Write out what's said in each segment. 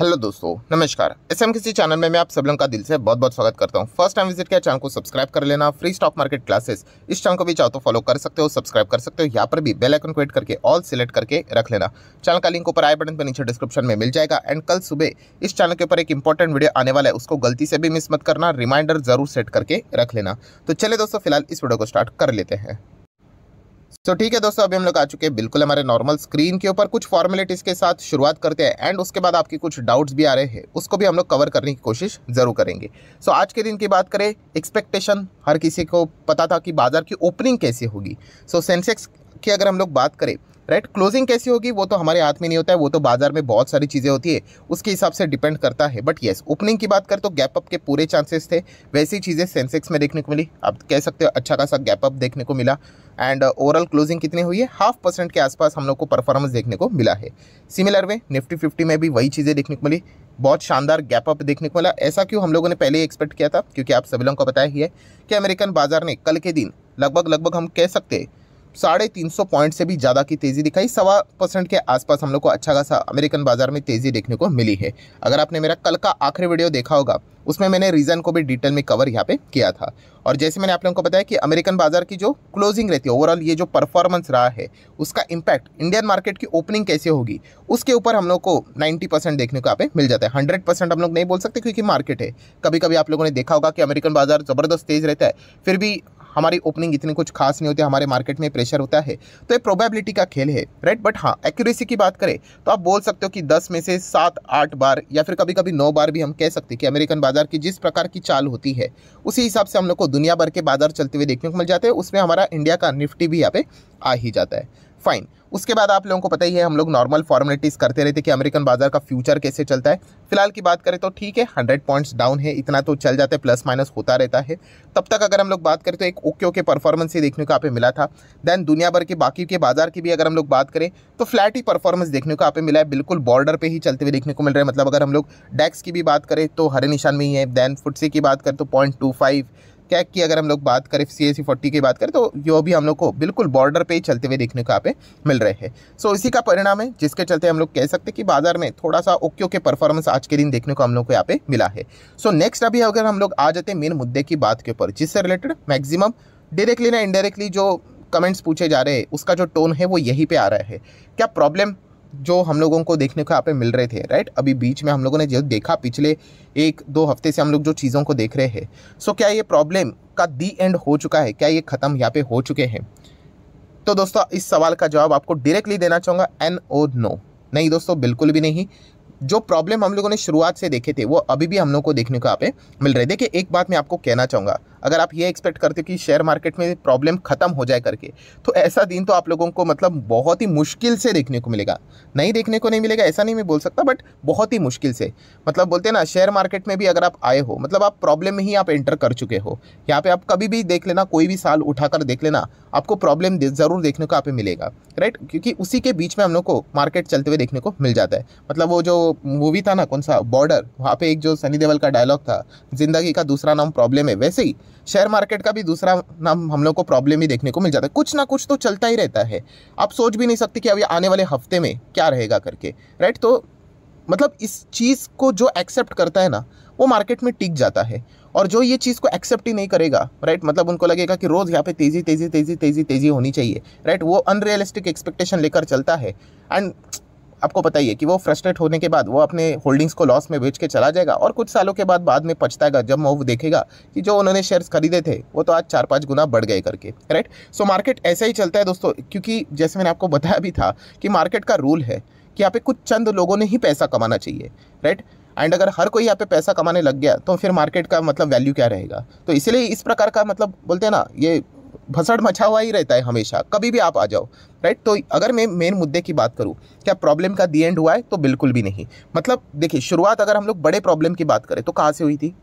hello दोस्तों नमस्कार S M किसी चैनल में मैं आप सब लोगों का दिल से बहुत बहुत स्वागत करता हूँ फर्स्ट टाइम विजिट किया चैनल को सब्सक्राइब कर लेना फ्री स्टॉक मार्केट क्लासेस इस चैनल को भी चाहो तो फॉलो कर सकते हो सब्सक्राइब कर सकते हो यहाँ पर भी बेल आइकन को करके ऑल सिलेक्ट करके रख लेना चैनल का लिंक ऊपर आई बटन पर नीचे डिस्क्रिप्शन में मिल जाएगा एंड कल सुबह इस चैनल के ऊपर एक इंपॉर्टेंट वीडियो आने वाला है उसको गलती से भी मिस मत करना रिमाइंडर जरूर सेट करके रख लेना तो चले दोस्तों फिलहाल इस वीडियो को स्टार्ट कर लेते हैं सो ठीक है दोस्तों अभी हम लोग आ चुके हैं बिल्कुल हमारे नॉर्मल स्क्रीन के ऊपर कुछ फॉर्मेलिटीज़ के साथ शुरुआत करते हैं एंड उसके बाद आपके कुछ डाउट्स भी आ रहे हैं उसको भी हम लोग कवर करने की कोशिश ज़रूर करेंगे सो आज के दिन की बात करें एक्सपेक्टेशन हर किसी को पता था कि बाज़ार की ओपनिंग कैसे होगी सो सेंसेक्स की अगर हम लोग बात करें राइट क्लोजिंग कैसी होगी वो तो हमारे हाथ में नहीं होता है वो तो बाजार में बहुत सारी चीज़ें होती है उसके हिसाब से डिपेंड करता है बट येस ओपनिंग की बात कर तो गैप अप के पूरे चांसेस थे वैसी चीज़ें सेंसेक्स में देखने को मिली आप कह सकते हो अच्छा खासा गैप अप देखने को मिला एंड ओवरऑल क्लोजिंग कितनी हुई है हाफ परसेंट के आसपास हम लोग को परफॉर्मेंस देखने को मिला है सिमिलर वे निफ्टी फिफ्टी में भी वही चीज़ें देखने को मिली बहुत शानदार गैप अप देखने को मिला ऐसा क्यों हम लोगों ने पहले ही एक्सपेक्ट किया था क्योंकि आप सभी लोगों को बताया ही है कि अमेरिकन बाजार ने कल के दिन लगभग लगभग हम कह सकते हैं साढ़े तीन सौ पॉइंट से भी ज़्यादा की तेज़ी दिखाई सवा परसेंट के आसपास हम लोग को अच्छा खासा अमेरिकन बाजार में तेज़ी देखने को मिली है अगर आपने मेरा कल का आखिरी वीडियो देखा होगा उसमें मैंने रीज़न को भी डिटेल में कवर यहाँ पे किया था और जैसे मैंने आप लोगों को बताया कि अमेरिकन बाजार की जो क्लोजिंग रहती है ओवरऑल ये जो परफॉर्मेंस रहा है उसका इम्पैक्ट इंडियन मार्केट की ओपनिंग कैसे होगी उसके ऊपर हम लोग को नाइन्टी परसेंट देखने को यहाँ पे मिल जाता है हंड्रेड परसेंट हम लोग नहीं बोल सकते क्योंकि मार्केट है कभी कभी आप लोगों ने देखा होगा कि अमेरिकन बाजार ज़बरदस्त तेज़ रहता है फिर भी हमारी ओपनिंग इतनी कुछ खास नहीं होती हमारे मार्केट में प्रेशर होता है तो ये प्रोबेबिलिटी का खेल है राइट बट हाँ एक्यूरेसी की बात करें तो आप बोल सकते हो कि दस में से सात आठ बार या फिर कभी कभी नौ बार भी हम कह सकते हैं कि अमेरिकन बाजार की जिस प्रकार की चाल होती है उसी हिसाब से हम लोग को दुनिया भर के बाजार चलते हुए देखने को मिल जाते हैं उसमें हमारा इंडिया का निफ्टी भी यहाँ पे आ ही जाता है फाइन उसके बाद आप लोगों को पता ही है हम लोग नॉर्मल फॉर्मेलिटीज़ करते रहते कि अमेरिकन बाजार का फ्यूचर कैसे चलता है फिलहाल की बात करें तो ठीक है हंड्रेड पॉइंट्स डाउन है इतना तो चल जाता है प्लस माइनस होता रहता है तब तक अगर हम लोग बात करें तो एक ओके ओके परफॉर्मेंस ही देखने को आप मिला था दैन दुनिया भर के बाकी के बाजार की भी अगर हम लोग बात करें तो फ्लैट ही परफॉर्मेंस देखने को आप मिला है बिल्कुल बॉर्डर पर ही चलते हुए देखने को मिल रहा है मतलब अगर हम लोग डैक्स की भी बात करें तो हरे निशान में ही है दैन फुटसी की बात करें तो पॉइंट कैक की अगर हम लोग बात करें सी सी फोर्टी की बात करें तो जो भी हम लोग को बिल्कुल बॉर्डर पे ही चलते हुए देखने को यहाँ पे मिल रहे हैं सो इसी का परिणाम है जिसके चलते हम लोग कह सकते हैं कि बाजार में थोड़ा सा ओके ओके परफॉर्मेंस आज के दिन देखने को हम लोग को यहाँ पे मिला है सो so, नेक्स्ट अभी अगर हम लोग आ जाते हैं मेन मुद्दे की बात के ऊपर जिससे रिलेटेड मैक्सिमम डायरेक्टली ना इनडायरेक्टली जो कमेंट्स पूछे जा रहे हैं उसका जो टोन है वो यहीं पे आ रहा है क्या प्रॉब्लम जो हम लोगों को देखने को यहाँ पे मिल रहे थे राइट अभी बीच में हम लोगों ने जो देखा पिछले एक दो हफ्ते से हम लोग जो चीज़ों को देख रहे हैं सो क्या ये प्रॉब्लम का दी एंड हो चुका है क्या ये ख़त्म यहाँ पे हो चुके हैं तो दोस्तों इस सवाल का जवाब आपको डायरेक्टली देना चाहूँगा एन ओ नो नहीं दोस्तों बिल्कुल भी नहीं जो प्रॉब्लम हम लोगों ने शुरुआत से देखे थे वो अभी भी हम लोग को देखने को यहाँ पे मिल रहे देखिए एक बात मैं आपको कहना चाहूँगा अगर आप ये एक्सपेक्ट करते हो कि शेयर मार्केट में प्रॉब्लम ख़त्म हो जाए करके तो ऐसा दिन तो आप लोगों को मतलब बहुत ही मुश्किल से देखने को मिलेगा नहीं देखने को नहीं मिलेगा ऐसा नहीं मैं बोल सकता बट बहुत ही मुश्किल से मतलब बोलते हैं ना शेयर मार्केट में भी अगर आप आए हो मतलब आप प्रॉब्लम में ही आप एंटर कर चुके हो यहाँ पर आप कभी भी देख लेना कोई भी साल उठाकर देख लेना आपको प्रॉब्लम ज़रूर देखने को आप मिलेगा राइट क्योंकि उसी के बीच में हम लोग को मार्केट चलते हुए देखने को मिल जाता है मतलब वो जो मूवी था ना कौन सा बॉर्डर वहाँ पे एक जो सनी देवल का डायलॉग था ज़िंदगी का दूसरा नाम प्रॉब्लम है वैसे ही शेयर मार्केट का भी दूसरा नाम हम लोग को प्रॉब्लम ही देखने को मिल जाता है कुछ ना कुछ तो चलता ही रहता है आप सोच भी नहीं सकते कि अभी आने वाले हफ्ते में क्या रहेगा करके राइट तो मतलब इस चीज़ को जो एक्सेप्ट करता है ना वो मार्केट में टिक जाता है और जो ये चीज़ को एक्सेप्ट ही नहीं करेगा राइट मतलब उनको लगेगा कि रोज़ यहाँ पे तेज़ी तेज़ी तेज़ी तेज़ी तेज़ी होनी चाहिए राइट वो अनरियलिस्टिक एक्सपेक्टेशन लेकर चलता है एंड आपको पता ही है कि वो फ्रस्ट्रेट होने के बाद वो अपने होल्डिंग्स को लॉस में बेच के चला जाएगा और कुछ सालों के बाद बाद में पछताएगा जब वो देखेगा कि जो उन्होंने शेयर्स खरीदे थे वो तो आज चार पाँच गुना बढ़ गए करके राइट सो मार्केट ऐसा ही चलता है दोस्तों क्योंकि जैसे मैंने आपको बताया भी था कि मार्केट का रूल है कि यहाँ पे कुछ चंद लोगों ने ही पैसा कमाना चाहिए राइट एंड अगर हर कोई यहाँ पे पैसा कमाने लग गया तो फिर मार्केट का मतलब वैल्यू क्या रहेगा तो इसलिए इस प्रकार का मतलब बोलते हैं ना ये भसड़ मचा हुआ ही रहता है हमेशा कभी भी आप आ जाओ राइट तो अगर मैं मेन मुद्दे की बात करूँ क्या प्रॉब्लम का दी एंड हुआ है तो बिल्कुल भी नहीं मतलब देखिए शुरुआत अगर हम लोग बड़े प्रॉब्लम की बात करें तो कहाँ से हुई थी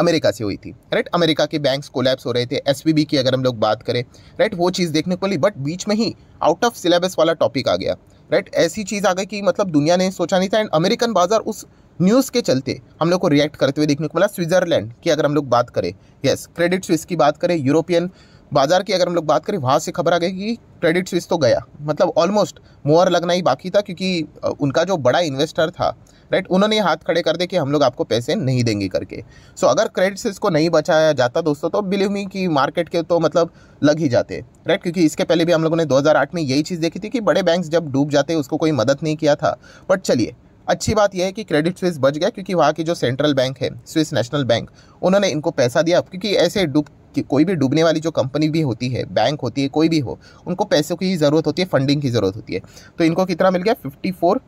अमेरिका से हुई थी राइट अमेरिका के बैंक्स कोलैप्स हो रहे थे एस की अगर हम लोग बात करें राइट वो चीज़ देखने को मिली बट बीच में ही आउट ऑफ सिलेबस वाला टॉपिक आ गया राइट ऐसी चीज़ आ गई कि मतलब दुनिया ने सोचा नहीं था एंड अमेरिकन बाज़ार उस न्यूज़ के चलते हम लोग को रिएक्ट करते हुए देखने को मिला स्विट्ज़रलैंड की अगर हम लोग बात करें यस क्रेडिट स्विस की बात करें यूरोपियन बाजार की अगर हम लोग बात करें वहाँ से खबर आ गई कि क्रेडिट स्विस तो गया मतलब ऑलमोस्ट मोहर लगना ही बाकी था क्योंकि उनका जो बड़ा इन्वेस्टर था राइट उन्होंने हाथ खड़े कर दे कि हम लोग आपको पैसे नहीं देंगे करके सो so, अगर क्रेडिट स्विस को नहीं बचाया जाता दोस्तों तो बिलीव मी कि मार्केट के तो मतलब लग ही जाते राइट क्योंकि इसके पहले भी हम लोगों ने 2008 में यही चीज़ देखी थी कि बड़े बैंक्स जब डूब जाते उसको कोई मदद नहीं किया था बट चलिए अच्छी बात यह है कि क्रेडिट स्विस बच गया क्योंकि वहाँ की जो सेंट्रल बैंक है स्विस नेशनल बैंक उन्होंने इनको पैसा दिया क्योंकि ऐसे डूब कि कोई भी डूबने वाली जो कंपनी भी होती है बैंक होती है कोई भी हो उनको पैसों की ज़रूरत होती है फंडिंग की ज़रूरत होती है तो इनको कितना मिल गया फिफ्टी फोर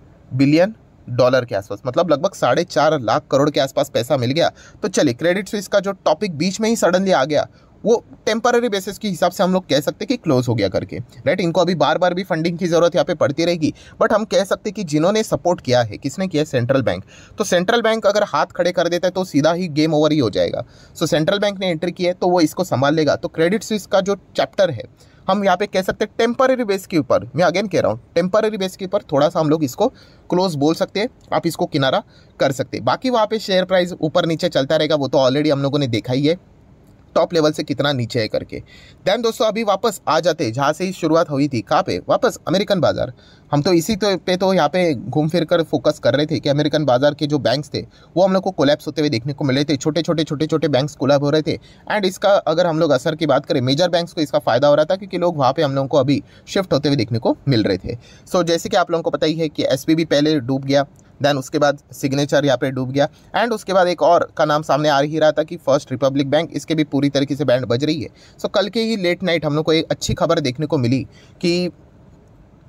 बिलियन डॉलर के आसपास मतलब लगभग साढ़े चार लाख करोड़ के आसपास पैसा मिल गया तो चलिए क्रेडिट स्विस का जो टॉपिक बीच में ही सडनली आ गया वो टेम्पररी बेसिस के हिसाब से हम लोग कह सकते हैं कि क्लोज हो गया करके राइट इनको अभी बार बार भी फंडिंग की ज़रूरत यहाँ पे पड़ती रहेगी बट हम कह सकते हैं कि जिन्होंने सपोर्ट किया है किसने किया है सेंट्रल बैंक तो सेंट्रल बैंक अगर हाथ खड़े कर देता है तो सीधा ही गेम ओवर ही हो जाएगा सो so, सेंट्रल बैंक ने एंट्री किया है तो वो इसको संभाल लेगा तो क्रेडिट स्विस का जो चैप्टर है हम यहाँ पे कह सकते हैं टेम्पररी बेस के ऊपर मैं अगेन कह रहा हूँ टेम्पररी बेस के ऊपर थोड़ा सा हम लोग इसको क्लोज बोल सकते हैं आप इसको किनारा कर सकते हैं बाकी वहाँ पे शेयर प्राइस ऊपर नीचे चलता रहेगा वो तो ऑलरेडी हम लोगों ने देखा ही है टॉप लेवल से कितना नीचे है करके दैन दोस्तों अभी वापस आ जाते जहाँ से ही शुरुआत हुई थी कहाँ पे वापस अमेरिकन बाज़ार हम तो इसी तो पे तो यहाँ पे घूम फिर कर फोकस कर रहे थे कि अमेरिकन बाज़ार के जो बैंक्स थे वो हम लोग को कोलैप्स होते हुए देखने को मिले थे छोटे छोटे छोटे छोटे बैंक्स कोलैप हो रहे थे एंड इसका अगर हम लोग असर की बात करें मेजर बैंक्स को इसका फ़ायदा हो रहा था क्योंकि लोग वहाँ पर हम लोगों को अभी शिफ्ट होते हुए देखने को मिल रहे थे सो so, जैसे कि आप लोगों को पता ही है कि एस पहले डूब गया देन उसके बाद सिग्नेचर यहाँ पे डूब गया एंड उसके बाद एक और का नाम सामने आ ही रहा था कि फर्स्ट रिपब्लिक बैंक इसके भी पूरी तरीके से बैंड बज रही है सो so, कल के ही लेट नाइट हम लोग को एक अच्छी खबर देखने को मिली कि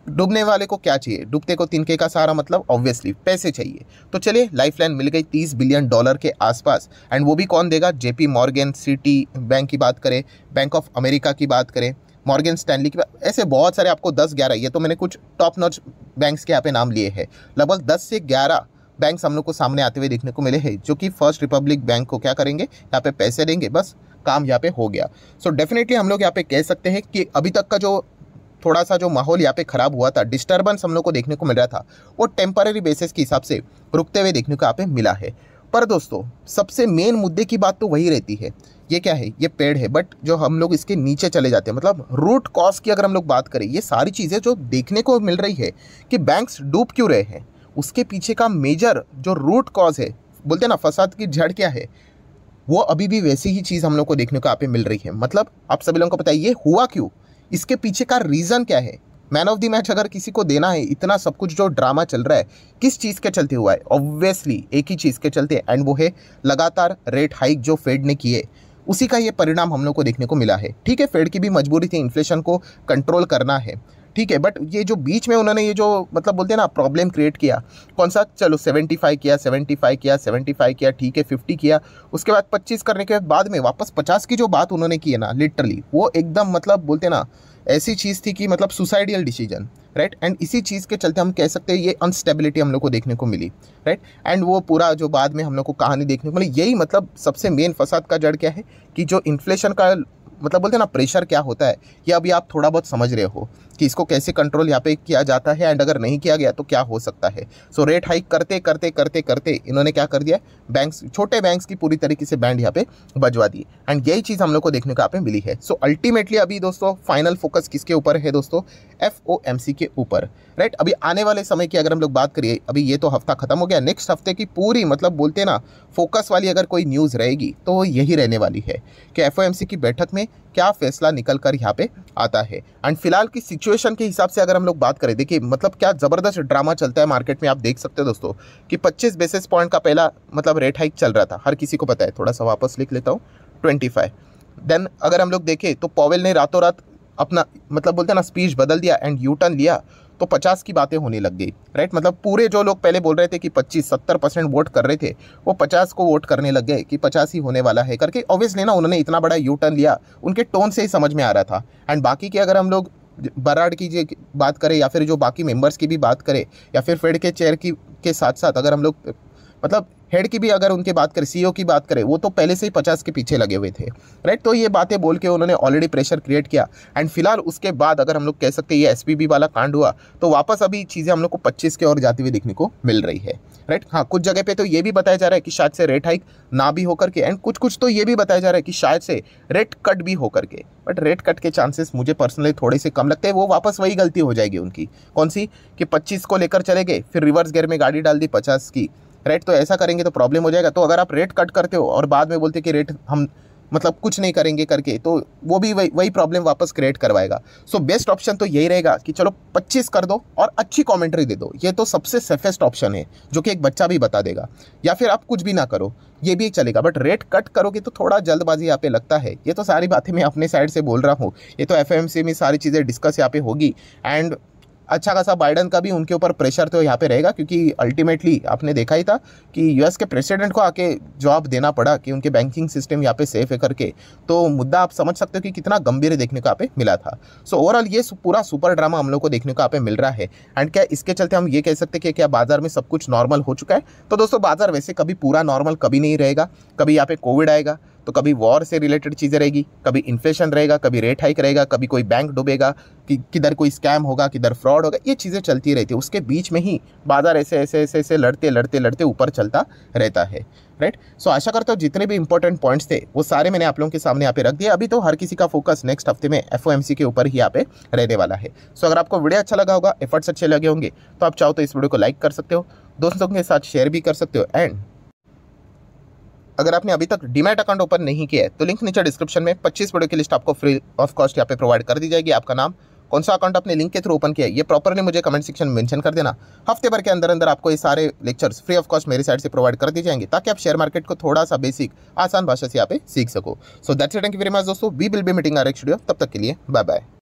डूबने वाले को क्या चाहिए डूबते को तिनके का सारा मतलब ऑब्वियसली पैसे चाहिए तो चलिए लाइफलाइन मिल गई 30 बिलियन डॉलर के आसपास एंड वो भी कौन देगा जेपी मॉर्गन सिटी बैंक की बात करें बैंक ऑफ अमेरिका की बात करें मॉर्गन स्टैनली की ऐसे बहुत सारे आपको दस ग्यारह ये तो मैंने कुछ टॉप नॉच बैंक्स के यहाँ पे नाम लिए हैं लगभग दस से ग्यारह बैंक्स हम लोग को सामने आते हुए देखने को मिले हैं जो कि फर्स्ट रिपब्लिक बैंक को क्या करेंगे यहाँ पे पैसे देंगे बस काम यहाँ पे हो गया सो so डेफिनेटली हम लोग यहाँ पे कह सकते हैं कि अभी तक का जो थोड़ा सा जो माहौल यहाँ पे ख़राब हुआ था डिस्टर्बेंस हम लोग को देखने को मिल रहा था वो टेम्पररी बेसिस के हिसाब से रुकते हुए देखने को यहाँ पे मिला है पर दोस्तों सबसे मेन मुद्दे की बात तो वही रहती है ये क्या है ये पेड़ है बट जो हम लोग इसके नीचे चले जाते हैं मतलब रूट कॉज की अगर हम लोग बात करें ये सारी चीज़ें जो देखने को मिल रही है कि बैंक्स डूब क्यों रहे हैं उसके पीछे का मेजर जो रूट कॉज है बोलते हैं ना फसाद की जड़ क्या है वो अभी भी वैसी ही चीज़ हम लोग को देखने को आप मिल रही है मतलब आप सभी लोगों को पता ये हुआ क्यों इसके पीछे का रीज़न क्या है मैन ऑफ द मैच अगर किसी को देना है इतना सब कुछ जो ड्रामा चल रहा है किस चीज़ के चलते हुआ है ऑब्वियसली एक ही चीज़ के चलते एंड वो है लगातार रेट हाइक जो फेड ने किए उसी का ये परिणाम हम लोग को देखने को मिला है ठीक है फेड की भी मजबूरी थी इन्फ्लेशन को कंट्रोल करना है ठीक है बट ये जो बीच में उन्होंने ये जो मतलब बोलते हैं ना प्रॉब्लम क्रिएट किया कौन सा चलो सेवेंटी फाइव किया सेवेंटी फाइव किया सेवेंटी फाइव किया ठीक है फिफ्टी किया उसके बाद पच्चीस करने के बाद में वापस पचास की जो बात उन्होंने की है ना लिटरली वो एकदम मतलब बोलते ना ऐसी चीज़ थी कि मतलब सुसाइडियल डिसीजन राइट एंड इसी चीज़ के चलते हम कह सकते हैं ये अनस्टेबिलिटी हम लोग को देखने को मिली राइट एंड वो पूरा जो बाद में हम लोग को कहानी देखने को मिली यही मतलब सबसे मेन फसाद का जड़ क्या है कि जो इन्फ्लेशन का मतलब बोलते हैं ना प्रेशर क्या होता है ये अभी आप थोड़ा बहुत समझ रहे हो कि इसको कैसे कंट्रोल यहाँ पे किया जाता है एंड अगर नहीं किया गया तो क्या हो सकता है सो रेट हाइक करते करते करते करते इन्होंने क्या कर दिया बैंक्स छोटे बैंक्स की पूरी तरीके से बैंड यहाँ पे बजवा दी एंड यही चीज़ हम लोग को देखने को यहाँ पे मिली है सो so, अल्टीमेटली अभी दोस्तों फाइनल फोकस किसके ऊपर है दोस्तों एफ ओ एम सी के ऊपर राइट अभी आने वाले समय की अगर हम लोग बात करिए अभी ये तो हफ्ता खत्म हो गया नेक्स्ट हफ्ते की पूरी मतलब बोलते ना फोकस वाली अगर कोई न्यूज़ रहेगी तो वो यही रहने वाली है कि एफ ओ एम सी की बैठक में क्या फैसला निकल कर यहाँ पे आता है एंड फिलहाल की सिचुएशन के हिसाब से अगर हम लोग बात करें देखिए मतलब क्या ज़बरदस्त ड्रामा चलता है मार्केट में आप देख सकते हो दोस्तों कि 25 बेसिस पॉइंट का पहला मतलब रेट हाइक चल रहा था हर किसी को पता है थोड़ा सा वापस लिख लेता हूँ 25 देन अगर हम लोग देखें तो पॉवेल ने रातों रात अपना मतलब बोलते हैं ना स्पीच बदल दिया एंड यू टर्न लिया तो पचास की बातें होने लग गई राइट मतलब पूरे जो लोग पहले बोल रहे थे कि पच्चीस सत्तर परसेंट वोट कर रहे थे वो पचास को वोट करने लग गए कि पचास ही होने वाला है करके ऑब्वियसली ना उन्होंने इतना बड़ा यू टर्न लिया उनके टोन से ही समझ में आ रहा था एंड बाकी के अगर हम लोग बराड की बात करें या फिर जो बाकी मेंबर्स की भी बात करें या फिर फेड के चेयर की के साथ साथ अगर हम लोग मतलब हेड की भी अगर उनकी बात करें सीईओ e की बात करें वो तो पहले से ही पचास के पीछे लगे हुए थे राइट तो ये बातें बोल के उन्होंने ऑलरेडी प्रेशर क्रिएट किया एंड फिलहाल उसके बाद अगर हम लोग कह सकते हैं ये एस वाला कांड हुआ तो वापस अभी चीज़ें हम लोग को पच्चीस के और जाती हुई देखने को मिल रही है राइट हाँ कुछ जगह पर तो ये भी बताया जा रहा है कि शायद से रेट हाइक ना भी होकर के एंड कुछ कुछ तो ये भी बताया जा रहा है कि शायद से रेट कट भी होकर के बट रेट कट के चांसेस मुझे पर्सनली थोड़े से कम लगते हैं वो वापस वही गलती हो जाएगी उनकी कौन सी कि पच्चीस को लेकर चले गए फिर रिवर्स गेयर में गाड़ी डाल दी पचास की राइट तो ऐसा करेंगे तो प्रॉब्लम हो जाएगा तो अगर आप रेट कट करते हो और बाद में बोलते कि रेट हम मतलब कुछ नहीं करेंगे करके तो वो भी वही वही प्रॉब्लम वापस क्रिएट करवाएगा सो बेस्ट ऑप्शन तो यही रहेगा कि चलो 25 कर दो और अच्छी कमेंट्री दे दो ये तो सबसे सेफेस्ट ऑप्शन है जो कि एक बच्चा भी बता देगा या फिर आप कुछ भी ना करो ये भी चलेगा बट रेट कट करोगे तो थोड़ा जल्दबाजी यहाँ पे लगता है ये तो सारी बातें मैं अपने साइड से बोल रहा हूँ ये तो एफ में सारी चीज़ें डिस्कस यहाँ पे होगी एंड अच्छा खासा बाइडन का भी उनके ऊपर प्रेशर तो यहाँ पे रहेगा क्योंकि अल्टीमेटली आपने देखा ही था कि यूएस के प्रेसिडेंट को आके जवाब देना पड़ा कि उनके बैंकिंग सिस्टम यहाँ पे सेफ है करके तो मुद्दा आप समझ सकते हो कि कितना गंभीर देखने को यहाँ पे मिला था सो so, ओवरऑल ये पूरा सुपर ड्रामा हम लोग को देखने को यहाँ पे मिल रहा है एंड क्या इसके चलते हम ये कह सकते हैं कि क्या बाजार में सब कुछ नॉर्मल हो चुका है तो दोस्तों बाजार वैसे कभी पूरा नॉर्मल कभी नहीं रहेगा कभी यहाँ पे कोविड आएगा तो कभी वॉर से रिलेटेड चीज़ें रहेगी कभी इन्फ्लेशन रहेगा कभी रेट हाइक रहेगा कभी कोई बैंक डूबेगा कि किधर कोई स्कैम होगा किधर फ्रॉड होगा ये चीज़ें चलती रहती है उसके बीच में ही बाजार ऐसे ऐसे ऐसे ऐसे लड़ते लड़ते लड़ते ऊपर चलता रहता है राइट सो आशा करता हूँ जितने भी इंपॉर्टेंट पॉइंट्स थे वो सारे मैंने आप लोगों के सामने यहाँ पे रख दिया अभी तो हर किसी का फोकस नेक्स्ट हफ्ते में एफ के ऊपर ही यहाँ पे रहने वाला है सो अगर आपको वीडियो अच्छा लगा होगा एफर्ट्स अच्छे लगे होंगे तो आप चाहो तो इस वीडियो को लाइक कर सकते हो दोस्तों के साथ शेयर भी कर सकते हो एंड अगर आपने अभी तक डीमेट अकाउंट ओपन नहीं किया है तो लिंक नीचे डिस्क्रिप्शन में पच्चीस वीडियो की लिस्ट आपको फ्री ऑफ कॉस्ट यहाँ पे प्रोवाइड कर दी जाएगी आपका नाम कौन सा अकाउंट आपने लिंक के थ्रू ओपन किया ये प्रॉपरली मुझे कमेंट सेक्शन में मेंशन कर देना हफ्ते भर के अंदर अंदर आपको ये सारे लेक्चर्स फ्री ऑफ कॉस्ट मेरी साइड से प्रोवाइड कर दिए जाएंगे ताकि आप शेयर मार्केट को थोड़ा सा बेसिक आसान भाषा से यहाँ पे सीख सको so that's thank you very much दोस्तों वी विल बी मीटिंग आर एक्स तब तक के लिए बाय बाय